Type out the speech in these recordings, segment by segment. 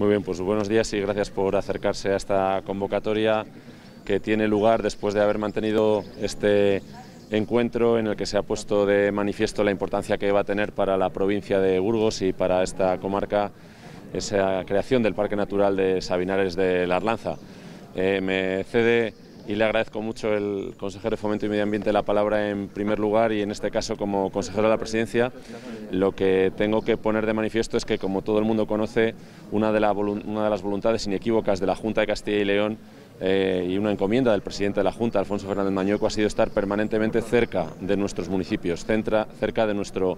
Muy bien, pues buenos días y gracias por acercarse a esta convocatoria que tiene lugar después de haber mantenido este encuentro en el que se ha puesto de manifiesto la importancia que va a tener para la provincia de Burgos y para esta comarca esa creación del Parque Natural de Sabinares de la Arlanza. Eh, me cede y le agradezco mucho el consejero de Fomento y Medio Ambiente la palabra en primer lugar y en este caso como consejero de la Presidencia. Lo que tengo que poner de manifiesto es que, como todo el mundo conoce, una de, las voluntades inequívocas de la Junta de Castilla y León eh, y una encomienda del presidente de la Junta, Alfonso Fernández Mañueco, ha sido estar permanentemente cerca de nuestros municipios, centra, cerca de nuestro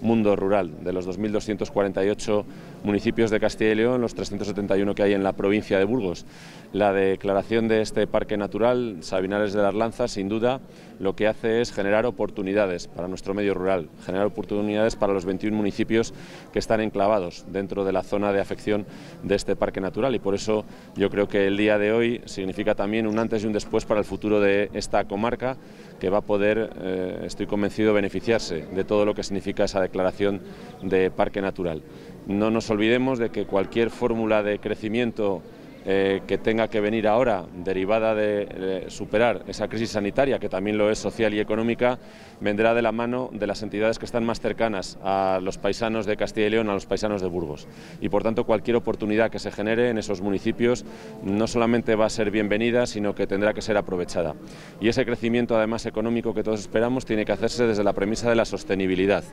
mundo rural, de los 2.248 municipios de Castilla y León, los 371 que hay en la provincia de Burgos. La declaración de este parque natural, Sabinares de las Lanzas, sin duda lo que hace es generar oportunidades para nuestro medio rural, generar oportunidades para los 21 municipios que están enclavados dentro de la zona de afección de este parque natural y por eso yo creo que el día de hoy significa también un antes y un después para el futuro de esta comarca que va a poder, eh, estoy convencido, beneficiarse de todo lo que significa esa declaración de parque natural. No nos olvidemos de que cualquier fórmula de crecimiento eh, que tenga que venir ahora, derivada de, de, superar esa crisis sanitaria, que también lo es social y económica, vendrá de la mano de las entidades que están más cercanas a los paisanos de Castilla y León, a los paisanos de Burgos. Y por tanto, cualquier oportunidad que se genere en esos municipios no solamente va a ser bienvenida, sino que tendrá que ser aprovechada. Y ese crecimiento, además económico, que todos esperamos, tiene que hacerse desde la premisa de la sostenibilidad.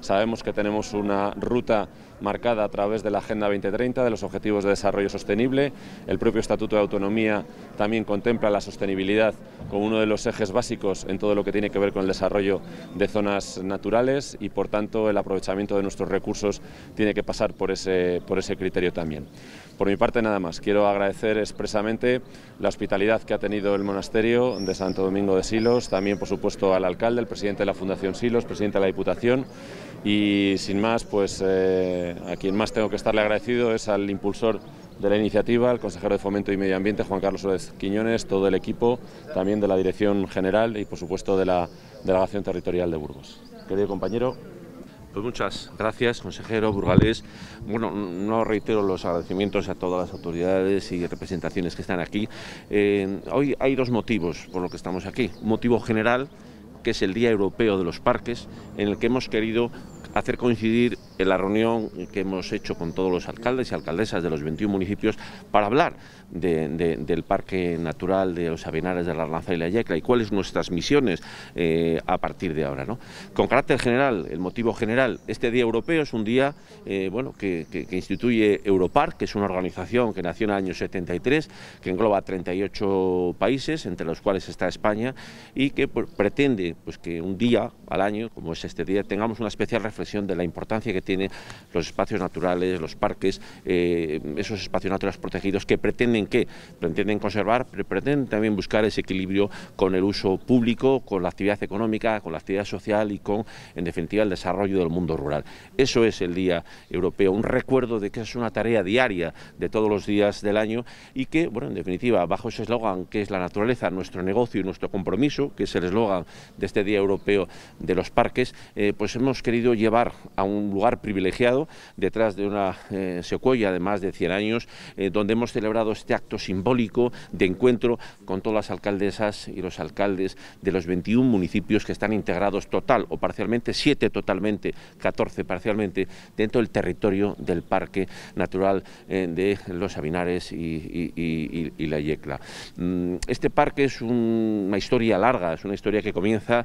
Sabemos que tenemos una ruta marcada a través de la Agenda 2030, de los Objetivos de Desarrollo Sostenible. El propio Estatuto de Autonomía también contempla la sostenibilidad como uno de los ejes básicos en todo lo que tiene que ver con el desarrollo de zonas naturales y, por tanto, el aprovechamiento de nuestros recursos tiene que pasar por ese, por ese criterio también. Por mi parte, nada más. Quiero agradecer expresamente la hospitalidad que ha tenido el monasterio de Santo Domingo de Silos, también, por supuesto, al alcalde, el presidente de la Fundación Silos, presidente de la Diputación. Y sin más, pues eh, a quien más tengo que estarle agradecido es al impulsor de la iniciativa, el consejero de Fomento y Medio Ambiente, Juan Carlos Suárez Quiñones, todo el equipo, también de la Dirección General y, por supuesto, de la Delegación Territorial de Burgos. Querido compañero. Pues muchas gracias, consejero Burgales. Bueno, no reitero los agradecimientos a todas las autoridades y representaciones que están aquí. Eh, hoy hay dos motivos por lo que estamos aquí. Un motivo general que es el Día Europeo de los Parques, en el que hemos querido hacer coincidir la reunión que hemos hecho con todos los alcaldes y alcaldesas de los 21 municipios para hablar del Parque Natural de los Avenares de la Arlanza y la Yecla y cuáles nuestras misiones eh, a partir de ahora. ¿no? Con carácter general, el motivo general, este Día Europeo es un día eh, bueno, que, instituye Europar, que es una organización que nació en el año 73, que engloba 38 países, entre los cuales está España, y que pues, pretende pues, que un día al año, como es este día, tengamos una especial reflexión de la importancia que tiene ...tiene los espacios naturales, los parques, eh, esos espacios naturales protegidos que pretenden que pretenden conservar, pero pretenden también buscar ese equilibrio con el uso público, con la actividad económica, con la actividad social y con, en definitiva, el desarrollo del mundo rural. Eso es el Día Europeo, un recuerdo de que es una tarea diaria de todos los días del año y que, bueno, en definitiva, bajo ese eslogan que es la naturaleza, nuestro negocio y nuestro compromiso, que es el eslogan de este Día Europeo de los Parques, eh, pues hemos querido llevar a un lugar privilegiado detrás de una eh, secuoya de más de 100 años, eh, donde hemos celebrado este acto simbólico de encuentro con todas las alcaldesas y los alcaldes de los 21 municipios que están integrados total o parcialmente, siete totalmente, 14 parcialmente, dentro del territorio del Parque Natural eh, de los Sabinares y, la Yecla. Mm, este parque es una historia larga, es una historia que comienza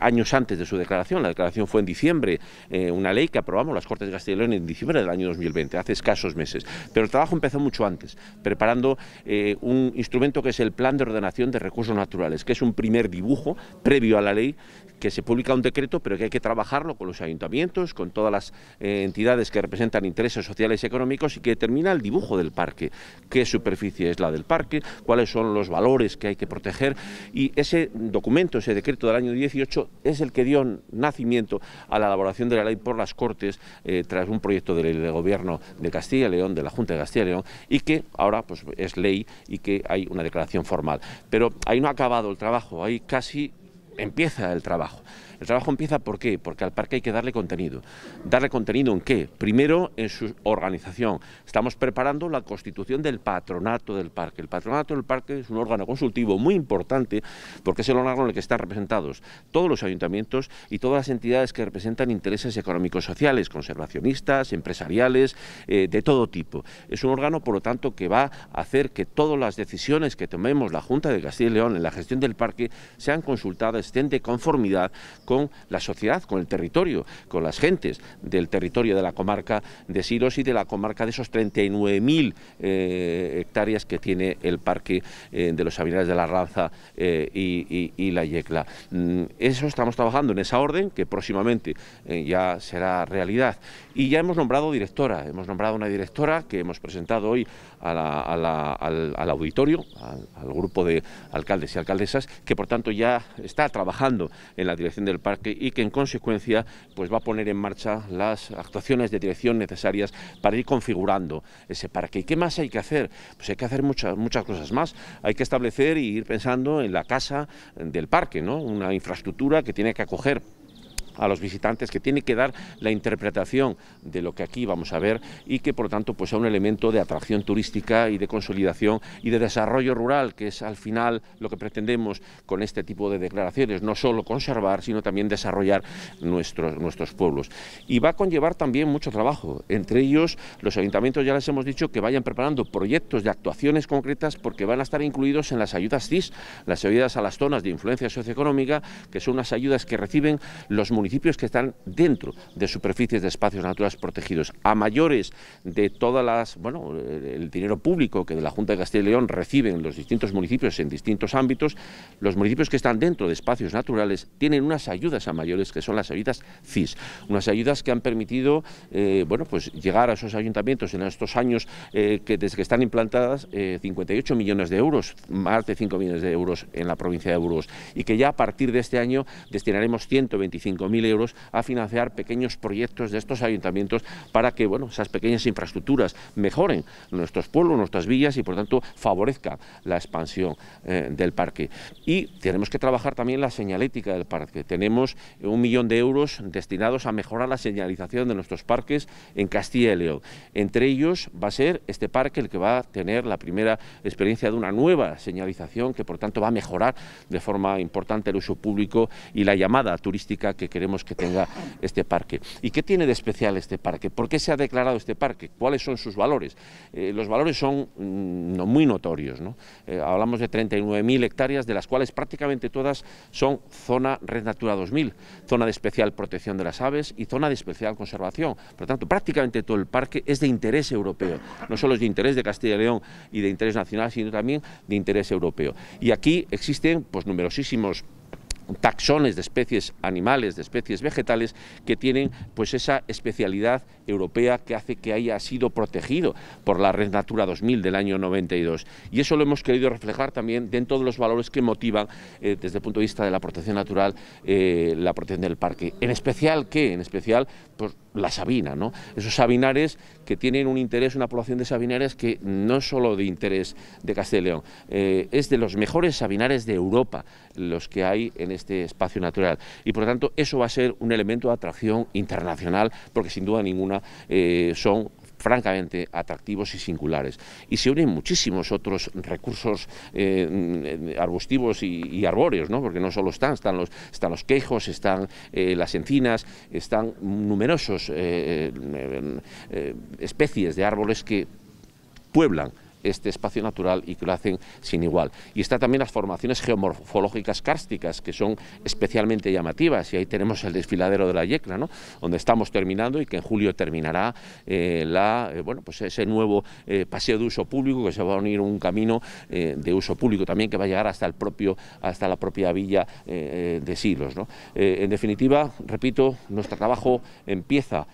años antes de su declaración. La declaración fue en diciembre, una ley que aprobamos las Cortes de Castilla en diciembre del año 2020, hace escasos meses. Pero el trabajo empezó mucho antes, preparando eh, un instrumento que es el Plan de Ordenación de Recursos Naturales, que es un primer dibujo previo a la ley que se publica un decreto, pero que hay que trabajarlo con los ayuntamientos, con todas las eh, entidades que representan intereses sociales y económicos y que determina el dibujo del parque, qué superficie es la del parque, cuáles son los valores que hay que proteger y ese documento, ese decreto del año 18 es el que dio nacimiento a la elaboración de la ley por la las Cortes eh, tras un proyecto de ley de gobierno de Castilla y León, de la Junta de Castilla y León, y que ahora pues, es ley y que hay una declaración formal. Pero ahí no ha acabado el trabajo, hay casi empieza el trabajo. El trabajo empieza ¿por qué? Porque al parque hay que darle contenido. ¿Darle contenido en qué? Primero, en su organización. Estamos preparando la constitución del patronato del parque. El patronato del parque es un órgano consultivo muy importante porque es el órgano en el que están representados todos los ayuntamientos y todas las entidades que representan intereses económicos sociales, conservacionistas, empresariales, eh, de todo tipo. Es un órgano, por lo tanto, que va a hacer que todas las decisiones que tomemos la Junta de Castilla y León en la gestión del parque sean consultadas estén de conformidad con la sociedad, con el territorio, con las gentes del territorio de la comarca de Silos y de la comarca de esos 39.000 eh, hectáreas que tiene el Parque eh, de los Sabinares de la Ranza eh, y, la Yecla. Mm, eso estamos trabajando en esa orden que próximamente ya será realidad. Y ya hemos nombrado directora, hemos nombrado una directora que hemos presentado hoy al, auditorio, al grupo de alcaldes y alcaldesas, que por tanto ya está trabajando en la dirección del parque y que en consecuencia pues va a poner en marcha las actuaciones de dirección necesarias para ir configurando ese parque. ¿Y qué más hay que hacer? Pues hay que hacer muchas, muchas cosas más. Hay que establecer y ir pensando en la casa del parque, ¿no? una infraestructura que tiene que acoger a los visitantes, que tiene que dar la interpretación de lo que aquí vamos a ver y que por lo tanto pues sea un elemento de atracción turística y de consolidación y de desarrollo rural, que es al final lo que pretendemos con este tipo de declaraciones, no solo conservar, sino también desarrollar nuestros, nuestros pueblos. Y va a conllevar también mucho trabajo, entre ellos los ayuntamientos ya les hemos dicho que vayan preparando proyectos de actuaciones concretas porque van a estar incluidos en las ayudas CIS, las ayudas a las zonas de influencia socioeconómica, que son unas ayudas que reciben los municipios municipios que están dentro de superficies de espacios naturales protegidos, a mayores de todas las, bueno, el dinero público que de la Junta de Castilla y León reciben los distintos municipios en distintos ámbitos, los municipios que están dentro de espacios naturales tienen unas ayudas a mayores que son las ayudas CIS, unas ayudas que han permitido, eh, bueno, pues llegar a esos ayuntamientos en estos años eh, que desde que están implantadas 58 eh, millones de euros, más de 5 millones de euros en la provincia de Burgos y que ya a partir de este año destinaremos 125 euros a financiar pequeños proyectos de estos ayuntamientos para que bueno, esas pequeñas infraestructuras mejoren nuestros pueblos, nuestras villas y por tanto favorezca la expansión eh, del parque. Y tenemos que trabajar también la señalética del parque. Tenemos un millón de euros destinados a mejorar la señalización de nuestros parques en Castilla y León. Entre ellos va a ser este parque el que va a tener la primera experiencia de una nueva señalización que por tanto va a mejorar de forma importante el uso público y la llamada turística que queremos queremos que tenga este parque. ¿Y qué tiene de especial este parque? ¿Por qué se ha declarado este parque? ¿Cuáles son sus valores? Eh, los valores son mm, muy notorios. Eh, hablamos de 39.000 hectáreas, de las cuales prácticamente todas son zona Red Natura 2000, zona de especial protección de las aves y zona de especial conservación. Por lo tanto, prácticamente todo el parque es de interés europeo. No solo es de interés de Castilla y León y de interés nacional, sino también de interés europeo. Y aquí existen pues numerosísimos taxones de especies animales, de especies vegetales, que tienen pues esa especialidad europea que hace que haya sido protegido por la Red Natura 2000 del año 92. Y eso lo hemos querido reflejar también dentro de los valores que motivan, eh, desde el punto de vista de la protección natural, eh, la protección del parque. En especial, ¿qué? En especial, pues, la sabina, ¿no? Esos sabinares que tienen un interés, una población de sabinares que no es solo de interés de Castellón, León, eh, es de los mejores sabinares de Europa los que hay en este espacio natural. Y por lo tanto, eso va a ser un elemento de atracción internacional, porque sin duda ninguna eh, son francamente atractivos y singulares. Y se unen muchísimos otros recursos eh, mm, arbustivos y, arbóreos, ¿no? porque no solo están, están los, están los quejos, están eh, las encinas, están numerosos eh, especies de árboles que pueblan este espacio natural y que lo hacen sin igual. Y está también las formaciones geomorfológicas kársticas, que son especialmente llamativas, y ahí tenemos el desfiladero de la Yecla, donde estamos terminando y que en julio terminará eh, la, eh, bueno, pues ese nuevo eh, paseo de uso público, que se va a unir un camino de uso público también, que va a llegar hasta, el propio, hasta la propia villa de Silos. en definitiva, repito, nuestro trabajo empieza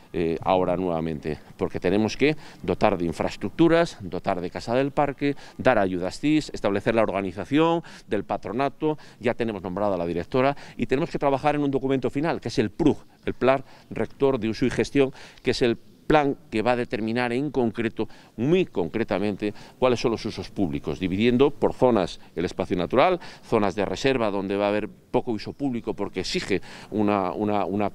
ahora nuevamente, porque tenemos que dotar de infraestructuras, dotar de casas del parque, dar ayudas CIS, establecer la organización del patronato, ya tenemos nombrada la directora y tenemos que trabajar en un documento final, que es el PRUG, el Plan Rector de Uso y Gestión, que es el plan que va a determinar en concreto, muy concretamente, cuáles son los usos públicos, dividiendo por zonas el espacio natural, zonas de reserva donde va a haber poco uso público porque exige una,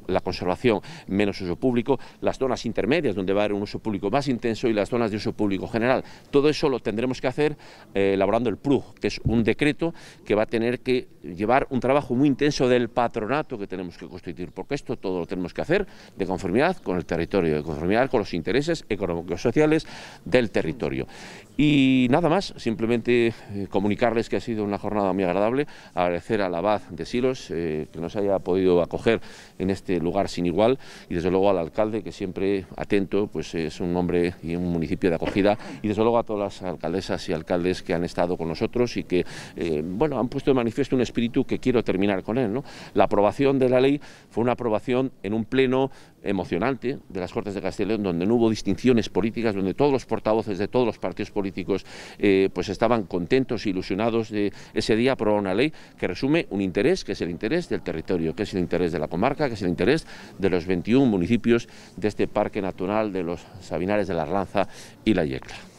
la conservación menos uso público, las zonas intermedias donde va a haber un uso público más intenso y las zonas de uso público general. Todo eso lo tendremos que hacer eh, elaborando el PRUG, que es un decreto que va a tener que llevar un trabajo muy intenso del patronato que tenemos que constituir, porque esto todo lo tenemos que hacer de conformidad con el territorio, de conformidad con los intereses económicos y sociales del territorio. Y nada más, simplemente eh, comunicarles que ha sido una jornada muy agradable, agradecer al abad de Silos eh, que nos haya podido acoger en este lugar sin igual y desde luego al alcalde que siempre atento, pues es un hombre y un municipio de acogida y desde luego a todas las alcaldesas y alcaldes que han estado con nosotros y que eh, bueno, han puesto de manifiesto un espíritu que quiero terminar con él. ¿no? La aprobación de la ley fue una aprobación en un pleno emocionante de las Cortes de Castellón donde no hubo distinciones políticas, donde todos los portavoces de todos los partidos políticos políticos eh, pues estaban contentos, e ilusionados de ese día aprobar una ley que resume un interés, que es el interés del territorio, que es el interés de la comarca, que es el interés de los 21 municipios de este Parque Natural de los Sabinares de la Arlanza y la Yecla.